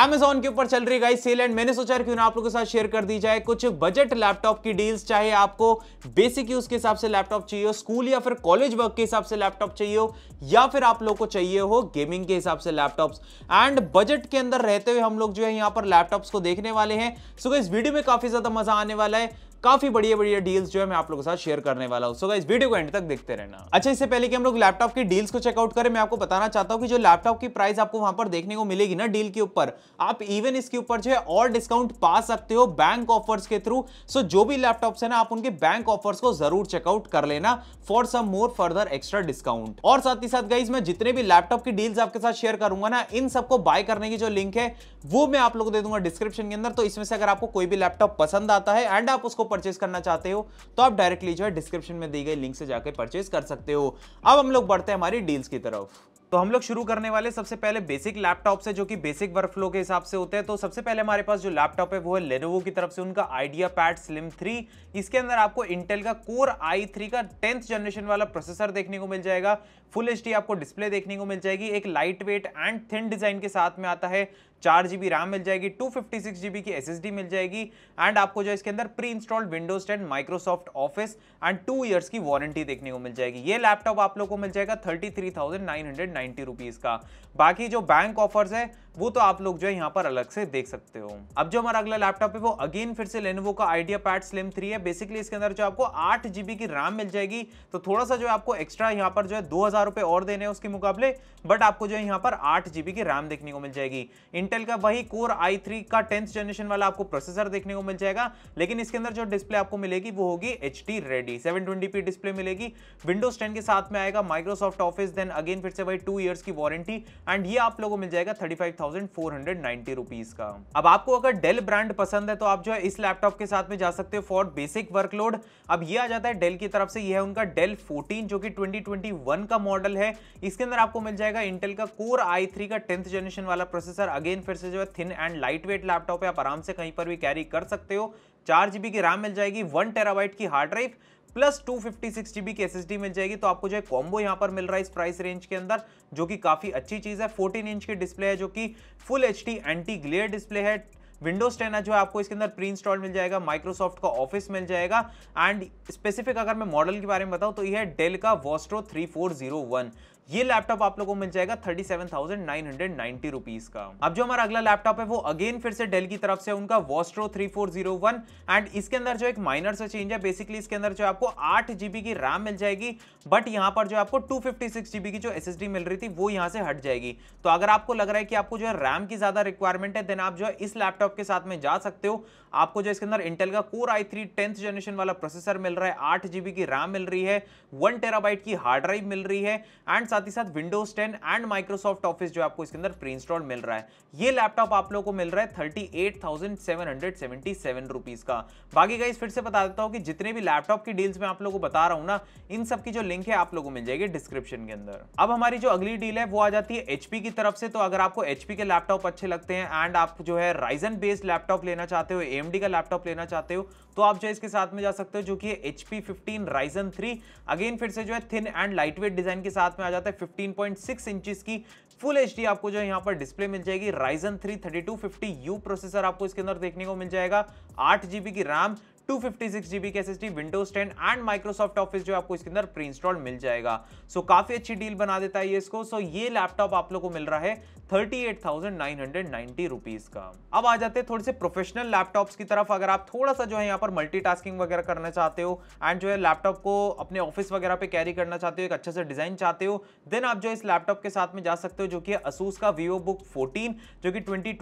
Amazon के ऊपर चल रही गाइस सेल एंड मैंने सोचा क्यों ना आप लोगों के साथ शेयर कर दी जाए कुछ बजट लैपटॉप की डील्स चाहे आपको बेसिक यूज के हिसाब से लैपटॉप चाहिए हो स्कूल या फिर कॉलेज वर्क के हिसाब से लैपटॉप चाहिए हो या फिर आप लोग को चाहिए हो गेमिंग के हिसाब से लैपटॉप्स एंड बजट के अंदर रहते हुए हम लोग जो है यहाँ पर लैपटॉप्स को देखने वाले हैं सो so, इस वीडियो में काफी ज्यादा मजा आने वाला है काफी बढ़िया बढ़िया डील्स जो है मैं आप लोगों के साथ शेयर करने वाला हूँ इस वीडियो को एंड तक देखते रहना अच्छा इससे पहले कि हम लोग लैपटॉप की डील्स को चेकआउट करें मैं आपको बताना चाहता हूँ कि जो लैपटॉप की प्राइस आपको वहां पर देखने को मिलेगी ना डील के ऊपर आप इवन इसके ऊपर जो है और डिस्काउंट पा सकते हो बैंक ऑफर्स के थ्रू सो जो भी लैपटॉप है ना आप उनके बैंक ऑफर्स को जरूर चेकआउट कर लेना for some more further extra discount और साथ ही साथ गाइज मैं जितने भी लैपटॉप की डील्स आपके साथ शेयर करूंगा ना इन सबको बाय करने की जो लिंक है वो मैं आप लोग दे दूंगा डिस्क्रिप्शन के अंदर तो इसमें से अगर आपको कोई भी लैपटॉप पसंद आता है एंड आप उसको परचेज करना चाहते हो तो आप डायरेक्टली जो है डिस्क्रिप्शन में दी गई लिंक से जाकर परचेज कर सकते हो अब हम लोग बढ़ते हैं हमारी डील्स की तरफ तो हम लोग शुरू करने वाले सबसे पहले बेसिक लैपटॉप से जो कि बेसिक वर्क फ्लो के हिसाब से होते हैं तो सबसे पहले हमारे पास जो लैपटॉप है वो है लेनोवो की तरफ से उनका आइडिया पैड स्लिम थ्री इसके अंदर आपको इंटेल का कोर आई थ्री का टेंथ जनरेशन वाला प्रोसेसर देखने को मिल जाएगा फुल एच आपको डिस्प्ले देखने को मिल जाएगी एक light weight and thin design के साथ में आता है चार जी रैम मिल जाएगी टू फिफ्टी सिक्स की एस मिल जाएगी एंड आपको जो इसके अंदर pre installed Windows ten Microsoft office and two years की वारंटी देखने को मिल जाएगी ये लैपटॉप आप लोग को मिल जाएगा thirty three thousand nine hundred ninety rupees का बाकी जो बैंक ऑफर्स है वो तो आप लोग जो है यहाँ पर अलग से देख सकते हो अब जो हमारा अगला लैपटॉप है वो अगेन फिर से लेनोवो का आइडिया पैड स्लिम थ्री है बेसिकली इसके अंदर जो आपको आठ जीबी की रैम मिल जाएगी तो थोड़ा सा जो है आपको एक्स्ट्रा यहाँ पर जो है दो हजार रुपए और देने उसके मुकाबले बट आपको जो है यहाँ पर आठ जीबी की रैम देखने को मिल जाएगी इंटेल का वही कोर आई थ्री का टेंथ जनरेशन वाला आपको प्रोसेसर देखने को मिल जाएगा लेकिन इसके अंदर जो डिस्प्ले आपको मिलेगी वो होगी H D ready seven display मिलेगी विंडोज टेन के साथ में आएगा माइक्रोसॉफ्ट ऑफिस देन अगेन फिर से वही टू ईयर्स की वारंटी एंड ये आप लोगों को मिल जाएगा थर्टी थाउजेंड फोर का अब आपको अगर डेल ब्रांड पसंद है तो आप जो है इस लैपटॉप के साथ में जा सकते हो फॉर बेसिक वर्कलोड अब ये आ जाता है डेल की तरफ से ये है उनका डेल 14 जो कि 2021 का मॉडल है इसके अंदर आपको मिल जाएगा इंटेल का कोर आई का टेंथ जनरेशन वाला प्रोसेसर अगेन फिर से जो है thin and light weight laptop है आप आराम से कहीं पर भी कैरी कर सकते हो चार जीबी की रैम मिल जाएगी वन टेराबाइट की hard drive plus two fifty six GB की डी मिल जाएगी तो आपको जो है कॉम्बो यहाँ पर मिल रहा है इस प्राइस रेंज के अंदर जो कि काफ़ी अच्छी चीज़ है फोर्टीन इंच की डिस्प्ले है जो कि full H D anti glare display है विंडोज टेन है जो है आपको इसके अंदर प्री इंस्टॉल मिल जाएगा माइक्रोसॉफ्ट का ऑफिस मिल जाएगा एंड स्पेसिफिक अगर मैं मॉडल के बारे में बताऊँ तो यह है डेल का Vostro three four zero one ये लैपटॉप आप लोगों को मिल जाएगा thirty seven thousand nine hundred ninety rupees का अब जो हमारा अगला लैपटॉप है वो अगेन फिर से डेल की तरफ से उनका Vostro three four zero one and इसके अंदर जो एक माइनर सा चेंज है बेसिकली इसके अंदर जो आपको आठ जीबी की रैम मिल जाएगी बट यहाँ पर जो आपको टू जीबी की जो एस मिल रही थी वो यहाँ से हट जाएगी तो अगर आपको लग रहा है कि आपको जो है रैम की ज्यादा रिक्वायरमेंट है देन आप जो है इस लैपटॉप के साथ में जा सकते हो आपको जो इसके अंदर इंटेल का कोर आई थ्री टेंथ जनरेशन वाला प्रोसेसर मिल रहा है आठ जीबी की रैम मिल रही है वन टेराबाइट की हार्ड ड्राइव मिल रही है एंड साथ साथ ही साथ विंडोज 10 एंड माइक्रोसॉफ्ट ऑफिस जो आपको इसके अंदर प्री इंस्टॉल मिल रहा है ये लैपटॉप आप लोगों को मिल रहा है thirty eight thousand seven hundred seventy seven rupees का बाकी गाइस फिर से बता देता हूँ कि जितने भी लैपटॉप की डील्स मैं आप लोगों को बता रहा हूँ ना इन सब की जो लिंक है आप लोगों को मिल जाएगी डिस्क्रिप्शन के अंदर अब हमारी जो अगली डील है वो आ जाती है एचपी की तरफ से तो अगर आपको एचपी के लैपटॉप अच्छे लगते हैं एंड आप जो है राइजन बेस्ड लैपटॉप लेना चाहते हो एम का लैपटॉप लेना चाहते हो तो आप जो इसके साथ में जा सकते हो जो कि H P fifteen Ryzen three again फिर से जो है thin and light weight design के साथ में आ जाता है फिफ्टीन पॉइंट सिक्स इंचज की फुल एच आपको जो है यहाँ पर डिस्प्ले मिल जाएगी Ryzen three thirty two fifty U processor आपको इसके अंदर देखने को मिल जाएगा आठ जीबी की रैम 256GB जीबी की SSD Windows 10 and Microsoft Office जो आपको इसके अंदर प्री इंस्टॉल मिल जाएगा सो so, काफी अच्छी डील बना देता है ये इसको सो so, ये लैपटॉप आप लोगों को मिल रहा है 38,990 रुपीज का अब आ जाते हैं थोड़े से प्रोफेशनल की तरफ अगर आप थोड़ा सा जो है यहाँ पर मल्टीटास्किंग वगैरह करना चाहते हो एंड जो है लैपटॉप को अपने ऑफिस वगैरह पे कैरी करना चाहते हो एक अच्छे से डिजाइन चाहते हो देन आप जो इस लैपटॉप के साथ में जा सकते हो जो कि असूस का वीवो बुक फोर्टीन जो कि ट्वेंटी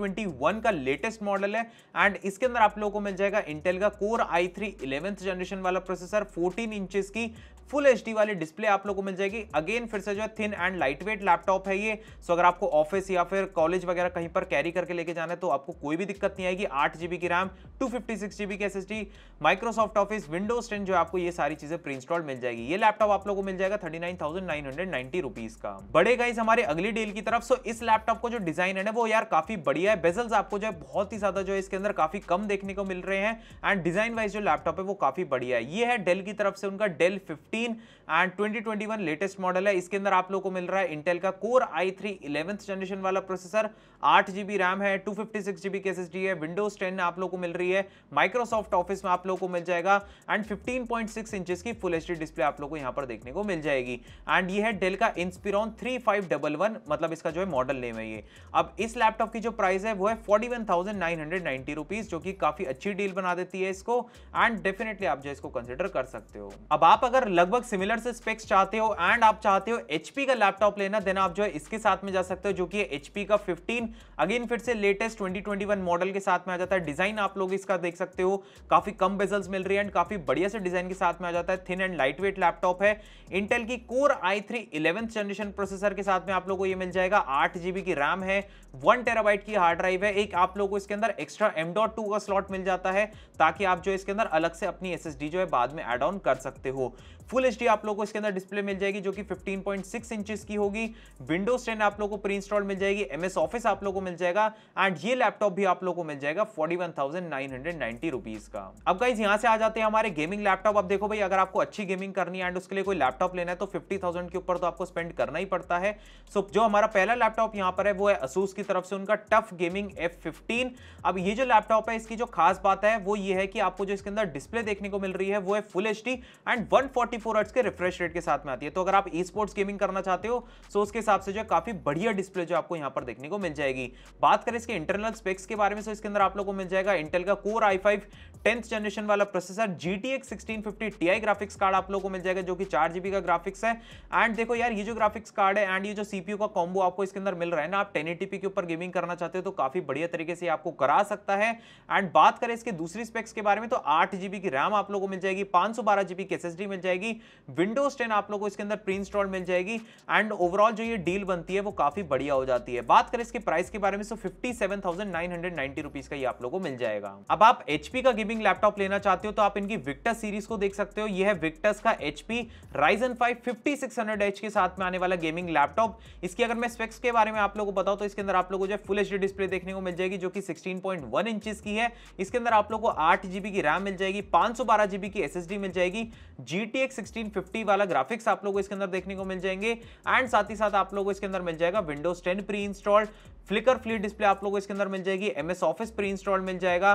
का लेटेस्ट मॉडल है एंड इसके अंदर आप लोगों को मिल जाएगा इंटेल का कोर आई थ्री जनरेशन वाला प्रोसेसर फोर्टीन इंच की फुल एच वाली डिस्प्ले आप लोग को मिल जाएगी अगेन फिर से जो है thin and light weight laptop है ये सो अगर आपको ऑफिस या या फिर कॉलेज वगैरह कहीं पर कैरी करके लेके जाना है तो आपको कोई भी दिक्कत नहीं आएगी आठ जीबी की RAM two fifty six GB की SSD Microsoft Office Windows ten जो आपको ये सारी चीजें प्री इंस्टॉल मिल जाएगी ये लैपटॉप आप लोगों को मिल जाएगा thirty nine thousand nine hundred ninety rupees का बड़े गाइज हमारे अगली डील की तरफ सो इस लैपटॉप को जो डिजाइन है ना वो यार काफी बढ़िया है बेजल्स आपको जो है बहुत ही ज्यादा जो है इसके अंदर काफी कम देखने को मिल रहे हैं एंड डिजाइन वाइज जो लैपटॉप है वो काफी बढ़िया है ये है डेल की तरफ से उनका Dell fifteen and twenty latest model है इसके अंदर आप लोग को मिल रहा है इंटेल का कोर आई थ्री जनरेशन जनरेशन वाला प्रोसेसर आठ जीबी रैम है टू फिफ्टी सिक्स जीबी के एसएसडी है विंडोज टेन आप लोगों को मिल रही है माइक्रोसॉफ्ट ऑफिस में आप लोगों को मिल जाएगा and fifteen point six inch की फुल एच डिस्प्ले आप लोगों को यहाँ पर देखने को मिल जाएगी एंड ये है डेल का Inspiron three five double one मतलब इसका जो है मॉडल नेम है ये अब इस लैपटॉप की जो प्राइस है वो है forty one thousand nine hundred ninety rupees जो कि काफी अच्छी डील बना देती है इसको एंड डेफिनेटली आप जो इसको कंसिडर कर सकते हो अब आप अगर लगभग सिमिलर से स्पेक्स चाहते हो एंड आप चाहते हो एचपी का लैपटॉप लेना देन आप जो है इसके साथ में जा सकते हो जो कि एचपी का 15 अगेन फिर से लेटेस्ट 2021 मॉडल के साथ में आ जाता है डिजाइन आप लोग इसका देख सकते हो काफी कम बेजल्स मिल रही है एंड काफी बढ़िया से डिजाइन के साथ में आ जाता है thin and light weight laptop है इंटेल की कोर आई थ्री जनरेशन प्रोसेसर के साथ में आप लोग को यह मिल जाएगा आठ की रैम है वन टेराबाइट की हार्ड ड्राइव है एक आप लोग को इसके अंदर एक्स्ट्रा एम का स्लॉट मिल जाता है ताकि आप जो इसके अंदर अलग से अपनी एस जो है बाद में एड ऑन कर सकते हो फुल एच आप लोग को इसके अंदर डिस्प्ले मिल जाएगी जो कि 15.6 इंचेस की होगी विंडोज 10 आप लोग को प्री इंस्टॉल मिल जाएगी एम एस ऑफिस आप लोग को मिल जाएगा एंड ये लैपटॉप भी आप लोग को मिल जाएगा forty one thousand nine hundred ninety rupees का अब गाइज यहाँ से आ जाते हैं हमारे गेमिंग लैपटॉप अब देखो भाई अगर आपको अच्छी गेमिंग करनी है एंड उसके लिए कोई लैपटॉप लेना है तो फिफ्टी थाउजेंड के ऊपर तो आपको स्पेंड करना ही पड़ता है सो जो हमारा पहला लैपटॉप यहाँ पर है वो है असूस की तरफ से उनका टफ गेमिंग एफ फिफ्टीन अब ये जो लैपटॉप है इसकी जो खास बात है वो ये है कि आपको जो इसके अंदर डिस्प्ले देखने को मिल रही है वो है full H D and one forty four के रिफ्रेश रेट के साथ में आती है तो अगर आप ई स्पोर्ट्स गेमिंग करना चाहते हो सो उसके हिसाब से जो काफी बढ़िया डिस्प्ले जो आपको आपको यहाँ पर देखने को मिल जाएगी बात करें इसके इंटरनल स्पेक्स के बारे में इसके अंदर आप लोग को मिल जाएगा इंटेल का core I five tenth generation वाला processor G T X sixteen fifty T I graphics card आप लोगों को मिल जाएगा जो कि चार जीबी का ग्राफिक्स है एंड देखो यार ये जो ग्राफिक्स कार्ड है एंड ये जो सीपीयू का कॉम्बो आपको इसके अंदर मिल रहा है ना आप टेन एटीपी के ऊपर गेमिंग करना चाहते हो तो काफी बढ़िया तरीके से आपको करा सकता है एंड बात करें इसके दूसरी स्पेक्स के बारे में तो आठ जीबी की रैम आप लोग को मिल जाएगी पांच सौ बारह जीबी की एस मिल जाएगी विंडोज टेन आप लोग को इसके अंदर प्री इंस्टॉल मिल जाएगी एंड ओवरऑल जो ये डील बनती है वो काफी बढ़िया हो जाती है बात करें इसके प्राइस के बारे में तो fifty seven thousand nine hundred ninety rupees का ये आप लोग को मिल जाएगा अब आप एचपी का गेमिंग गेमिंग लैपटॉप लेना चाहते हो तो आप इनकी विक्टस सीरीज को देख सकते हो यह है विक्टस का H P Ryzen five fifty six hundred H के साथ में आने वाला गेमिंग लैपटॉप इसकी अगर मैं स्पेक्स के बारे में आप लोगों को बताऊँ तो इसके अंदर आप लोगों को जो है फुल एच डिस्प्ले देखने को मिल जाएगी जो कि सिक्सटीन पॉइंट वन इंचज की है इसके अंदर आप लोग को आठ जीबी की रैम मिल जाएगी पांच सौ बारह जीबी की एस मिल जाएगी G T X sixteen fifty वाला ग्राफिक्स आप लोगों को इसके अंदर देखने को मिल जाएंगे एंड साथ ही साथ आप लोगों को इसके अंदर मिल जाएगा Windows ten pre installed flicker free display आप लोगों को इसके अंदर मिल जाएगी एमएस ऑफिस प्री इंस्टॉल मिल जाएगा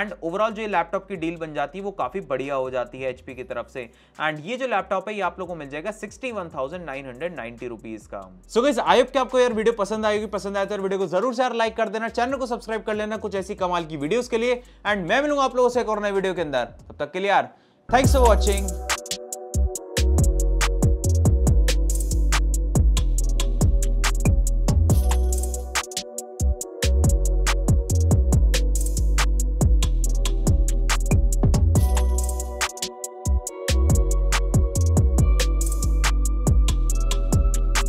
एंड ओवरऑल जो लैपटॉप की डील बन जाती है वो काफ़ी बढ़िया हो जाती है एचपी की तरफ से एंड ये जो लैपटॉप है ये आप लोगों को मिल जाएगा sixty one thousand nine hundred का सो so, आई होप कि आपको यार वीडियो पसंद आएगी पसंद आए तो वीडियो को जरूर से लाइक कर देना चैनल को सब्सक्राइब कर लेना कुछ ऐसी कमाल की वीडियोस के लिए एंड मैं मिलूंगा आप लोगों से एक और नए वीडियो के अंदर तब तक के लिए यार थैंक्स फॉर वॉचिंग